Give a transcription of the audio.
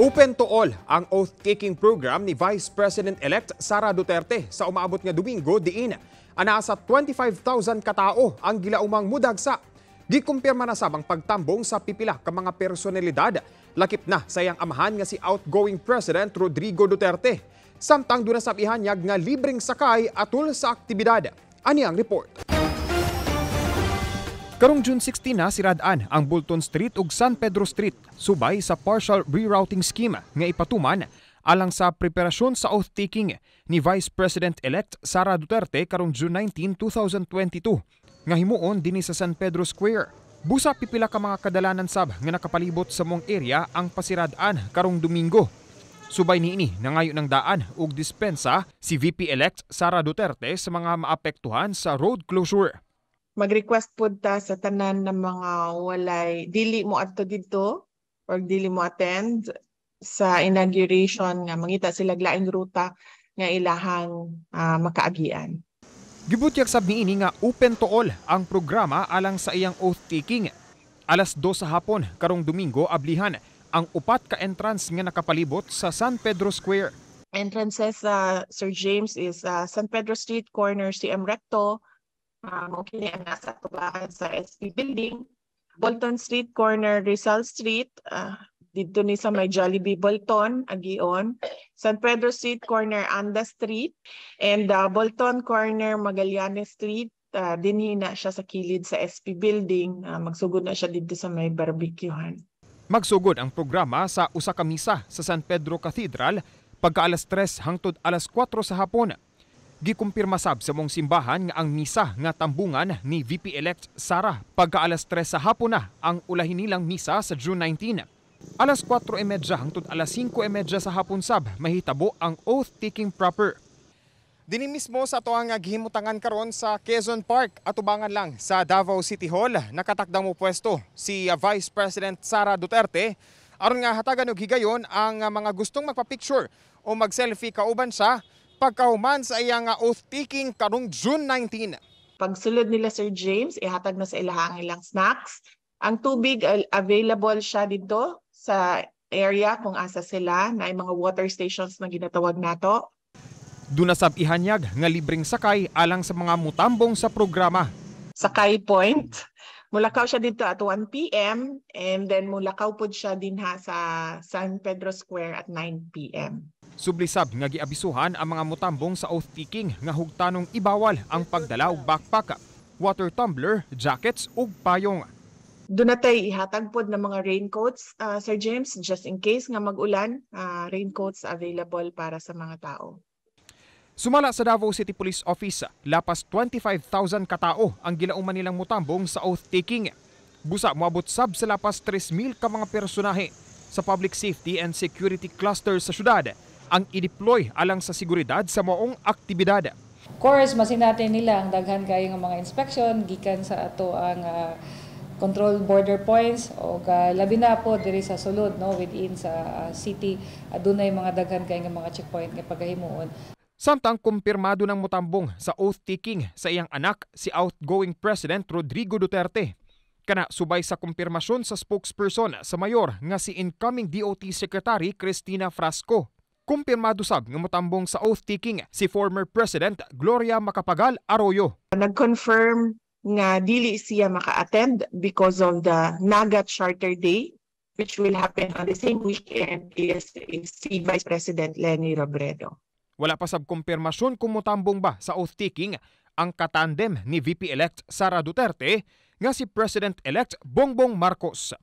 Open to all ang oath-taking program ni Vice President-elect Sara Duterte sa umaabot nga Domingo diin. Anasa 25,000 katao ang gilaumang mudagsa. Gikumpirma na sabang pagtambong sa pipila ka mga personalidad. Lakip na sa iyang amahan nga si outgoing President Rodrigo Duterte. Samtang dunasap ihanyag nga libreng sakay atul sa aktibidad. Ani ang report. Karong June 16 na siradaan ang Bulton Street ug San Pedro Street subay sa partial rerouting scheme nga ipatuman alang sa preparasyon sa oath-taking ni Vice President-elect Sara Duterte karong June 19, 2022 nga himuon dinhi sa San Pedro Square. Busa pipila ka mga kadalanan sab nga nakapalibot sa mong area ang pasiradaan karong Domingo. Subay niini nangayo ng daan ug dispensa si VP-elect Sara Duterte sa mga maapektuhan sa road closure mag-request po ta sa tanan ng mga walay dili mo ato dito or dili mo attend sa inauguration nga mangita sila laing ruta nga ilahang uh, makaagian. Gibutyak sab niini nga open to all ang programa alang sa iyang oath taking. Alas 2 sa hapon karong Domingo ablihan ang upat ka entrance nga nakapalibot sa San Pedro Square. Entrances uh, Sir James is uh, San Pedro Street corner CM Recto, Um, okay, ang nasa Tubakan sa SP Building, Bolton Street, corner Rizal Street, uh, dito ni sa may Jollibee Bolton, Agion, San Pedro Street, corner Anda Street, and uh, Bolton, corner Magallanes Street, uh, na siya sa kilid sa SP Building, uh, magsugod na siya dito sa may barbecuehan. Magsugod ang programa sa usa ka misa sa San Pedro Cathedral pagka alas 3 hangtod alas 4 sa hapon Gikumpirma sab sa mong simbahan nga ang misa nga tambungan ni VP elect Sara pagkaalas 3 sa hapon na ang ulahin nilang misa sa June 19. Alas 4:30 e hangtod alas 5:30 e sa hapon sab mahitabo ang oath-taking proper. Dini mismo sa to nga gihimutangan karon sa Quezon Park atubangan lang sa Davao City Hall nakatakdang mo pwesto si uh, Vice President Sara Duterte aron nga hatagan og higayon ang uh, mga gustong magpa-picture o mag-selfie kauban sa pagkauman sa iyang ah, oath-taking karong June 19. Pagsulod nila Sir James, ihatag na sa ilahang ilang snacks. Ang tubig available siya dito sa area kung asa sila na mga water stations na ginatawag nato. Doon sab ihanyag nga libreng sakay alang sa mga mutambong sa programa. Sakay Point. Mulakaw siya dito at 1 p.m. and then mulakaw po siya din ha sa San Pedro Square at 9 p.m. Sublisab nga giabisuhan ang mga mutambong sa oath-taking nga hugtanong ibawal ang pagdala og backpack, water tumbler, jackets ug payong. Dunatay ihatag pod ng mga raincoats, uh, Sir James, just in case nga mag-ulan, uh, raincoats available para sa mga tao. Sumala sa Davao City Police Office, lapas 25,000 katao ang gilauman nilang mutambong sa oath-taking. Busa moabot sab sa lapas 3,000 ka mga personahe sa public safety and security cluster sa syudad ang ideploy alang sa seguridad sa maong aktibidad. Of course, masinate nila ang daghan kayo ng mga inspection gikan sa ato ang uh, control border points o uh, labi na po diri sa sulod no within sa uh, city adunay mga daghan kay nga mga checkpoint nga pagahimuon Samtang kumpirmado ng mutambong sa oath-taking sa iyang anak si outgoing President Rodrigo Duterte. Kana subay sa kumpirmasyon sa spokesperson sa mayor nga si incoming DOT Secretary Cristina Frasco kumpirmado sab ng motambong sa oath-taking si former President Gloria Macapagal Arroyo. Nag-confirm nga dili siya maka-attend because of the Naga Charter Day which will happen on the same weekend is, is si Vice President Lenny Robredo. Wala pa sab kumpirmasyon kung motambong ba sa oath-taking ang katandem ni VP-elect Sara Duterte nga si President-elect Bongbong Marcos.